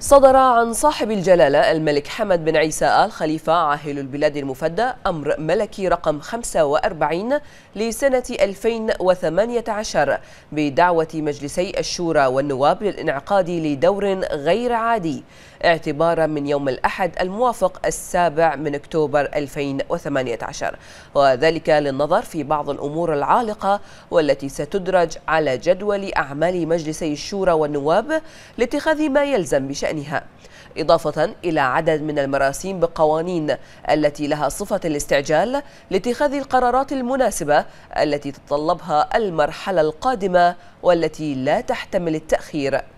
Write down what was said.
صدر عن صاحب الجلالة الملك حمد بن عيسى آل خليفة عاهل البلاد المفدى أمر ملكي رقم 45 لسنة 2018 بدعوة مجلسي الشورى والنواب للانعقاد لدور غير عادي اعتبارا من يوم الأحد الموافق السابع من أكتوبر 2018 وذلك للنظر في بعض الأمور العالقة والتي ستدرج على جدول أعمال مجلسي الشورى والنواب لاتخاذ ما يلزم بشأن شأنها إضافة إلى عدد من المراسيم بقوانين التي لها صفة الاستعجال لاتخاذ القرارات المناسبة التي تتطلبها المرحلة القادمة والتي لا تحتمل التأخير